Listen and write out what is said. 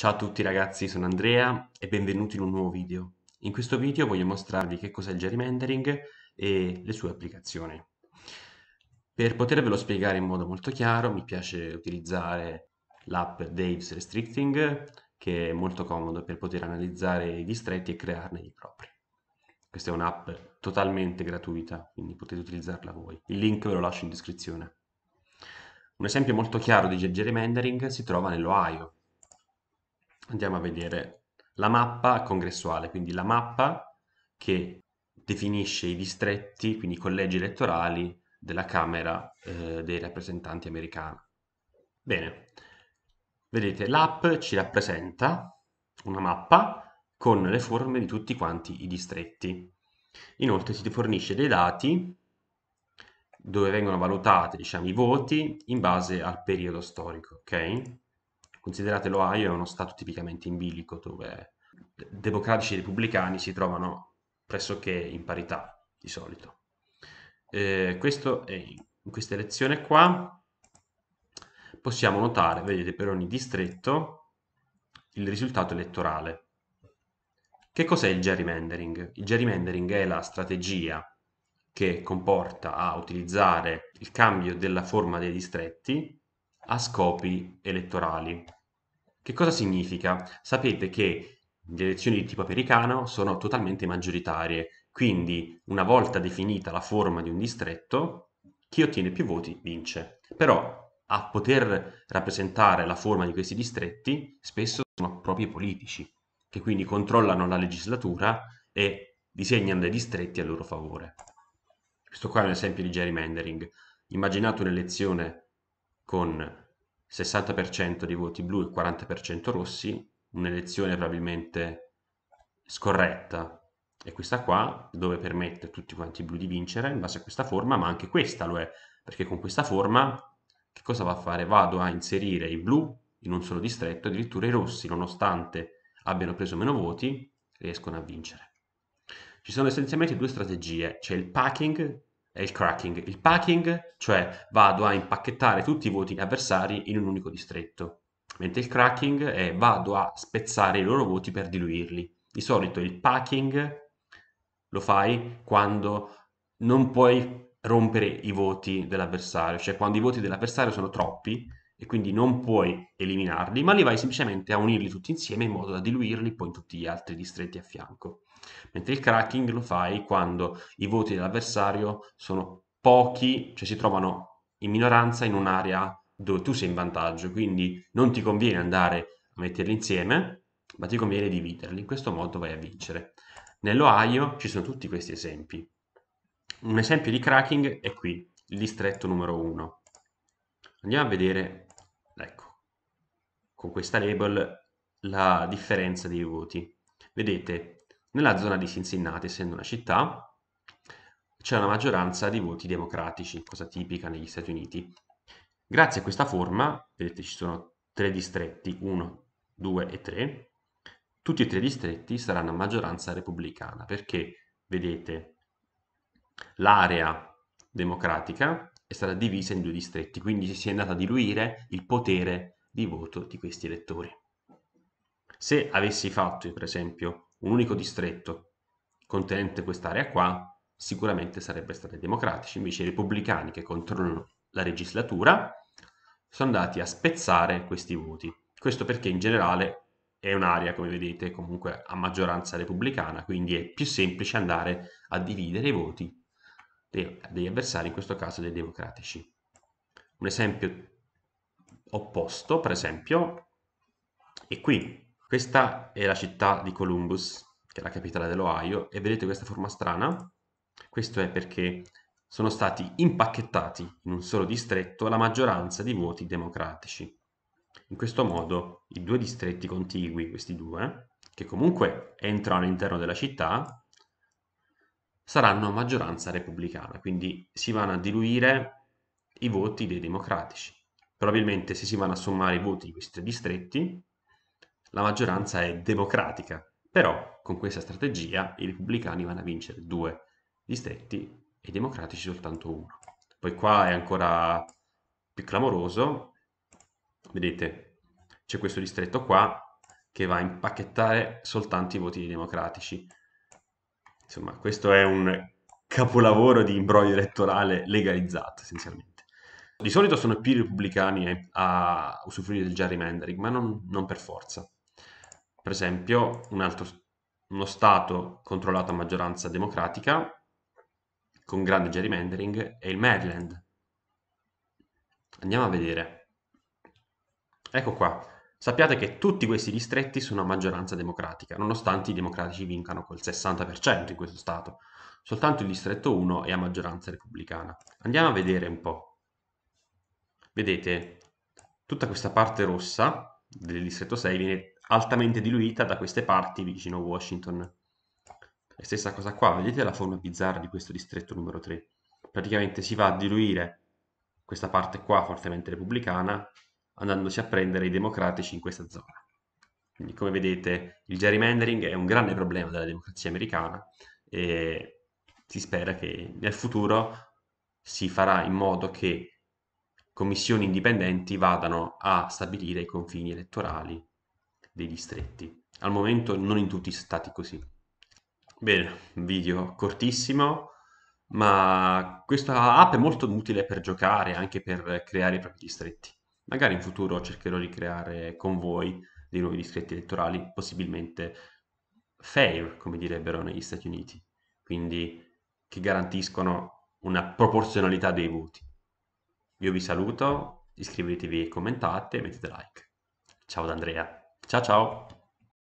Ciao a tutti ragazzi, sono Andrea e benvenuti in un nuovo video. In questo video voglio mostrarvi che cos'è il gerrymandering e le sue applicazioni. Per potervelo spiegare in modo molto chiaro mi piace utilizzare l'app Dave's Restricting che è molto comodo per poter analizzare i distretti e crearne i propri. Questa è un'app totalmente gratuita, quindi potete utilizzarla voi. Il link ve lo lascio in descrizione. Un esempio molto chiaro di gerrymandering si trova nell'Ohio, andiamo a vedere la mappa congressuale, quindi la mappa che definisce i distretti, quindi i collegi elettorali della Camera eh, dei rappresentanti americana. Bene, vedete l'app ci rappresenta una mappa con le forme di tutti quanti i distretti. Inoltre si fornisce dei dati dove vengono valutati diciamo, i voti in base al periodo storico. Okay? Considerate l'Ohio è uno stato tipicamente in bilico dove democratici e repubblicani si trovano pressoché in parità di solito. Eh, questo è in questa elezione qua possiamo notare, vedete, per ogni distretto il risultato elettorale. Che cos'è il gerrymandering? Il gerrymandering è la strategia che comporta a utilizzare il cambio della forma dei distretti a scopi elettorali. Che cosa significa? Sapete che le elezioni di tipo americano sono totalmente maggioritarie, quindi una volta definita la forma di un distretto, chi ottiene più voti vince. Però a poter rappresentare la forma di questi distretti spesso sono proprio i politici, che quindi controllano la legislatura e disegnano dei distretti a loro favore. Questo qua è un esempio di gerrymandering. Immaginate un'elezione con 60% di voti blu e 40% rossi, un'elezione probabilmente scorretta. E questa qua, dove permette a tutti quanti i blu di vincere, in base a questa forma, ma anche questa lo è, perché con questa forma che cosa va a fare? Vado a inserire i blu in un solo distretto, addirittura i rossi, nonostante abbiano preso meno voti, riescono a vincere. Ci sono essenzialmente due strategie, c'è il packing è il cracking. Il packing, cioè vado a impacchettare tutti i voti avversari in un unico distretto, mentre il cracking è vado a spezzare i loro voti per diluirli. Di solito il packing lo fai quando non puoi rompere i voti dell'avversario, cioè quando i voti dell'avversario sono troppi e quindi non puoi eliminarli, ma li vai semplicemente a unirli tutti insieme in modo da diluirli poi in tutti gli altri distretti a fianco. Mentre il cracking lo fai quando i voti dell'avversario sono pochi, cioè si trovano in minoranza in un'area dove tu sei in vantaggio, quindi non ti conviene andare a metterli insieme, ma ti conviene dividerli. In questo modo vai a vincere. Nell'Ohio ci sono tutti questi esempi. Un esempio di cracking è qui, il distretto numero 1. Andiamo a vedere Ecco, con questa label la differenza dei voti. Vedete, nella zona di Cincinnati, essendo una città, c'è una maggioranza di voti democratici, cosa tipica negli Stati Uniti. Grazie a questa forma, vedete ci sono tre distretti, 1, 2 e 3, tutti e tre distretti saranno a maggioranza repubblicana, perché vedete l'area democratica è stata divisa in due distretti, quindi si è andato a diluire il potere di voto di questi elettori. Se avessi fatto, per esempio, un unico distretto contenente quest'area qua, sicuramente sarebbe stato democratico. invece i repubblicani che controllano la legislatura sono andati a spezzare questi voti. Questo perché in generale è un'area, come vedete, comunque a maggioranza repubblicana, quindi è più semplice andare a dividere i voti degli avversari, in questo caso dei democratici. Un esempio opposto, per esempio, è qui. Questa è la città di Columbus, che è la capitale dell'Ohio, e vedete questa forma strana? Questo è perché sono stati impacchettati in un solo distretto la maggioranza di voti democratici. In questo modo i due distretti contigui, questi due, che comunque entrano all'interno della città, saranno a maggioranza repubblicana, quindi si vanno a diluire i voti dei democratici. Probabilmente se si vanno a sommare i voti di questi tre distretti, la maggioranza è democratica, però con questa strategia i repubblicani vanno a vincere due distretti e i democratici soltanto uno. Poi qua è ancora più clamoroso, vedete c'è questo distretto qua che va a impacchettare soltanto i voti dei democratici, Insomma, questo è un capolavoro di imbroglio elettorale legalizzato essenzialmente. Di solito sono più i repubblicani a usufruire del gerrymandering, ma non, non per forza. Per esempio, un altro, uno Stato controllato a maggioranza democratica con grande gerrymandering è il Maryland. Andiamo a vedere. Ecco qua. Sappiate che tutti questi distretti sono a maggioranza democratica, nonostante i democratici vincano col 60% in questo stato. Soltanto il distretto 1 è a maggioranza repubblicana. Andiamo a vedere un po'. Vedete, tutta questa parte rossa del distretto 6 viene altamente diluita da queste parti vicino a Washington. E stessa cosa qua, vedete la forma bizzarra di questo distretto numero 3. Praticamente si va a diluire questa parte qua fortemente repubblicana andandoci a prendere i democratici in questa zona. Quindi come vedete il gerrymandering è un grande problema della democrazia americana e si spera che nel futuro si farà in modo che commissioni indipendenti vadano a stabilire i confini elettorali dei distretti. Al momento non in tutti i stati così. Bene, video cortissimo, ma questa app è molto utile per giocare, anche per creare i propri distretti. Magari in futuro cercherò di creare con voi dei nuovi distretti elettorali, possibilmente fair, come direbbero negli Stati Uniti, quindi che garantiscono una proporzionalità dei voti. Io vi saluto, iscrivetevi e commentate, mettete like. Ciao da Andrea. Ciao ciao!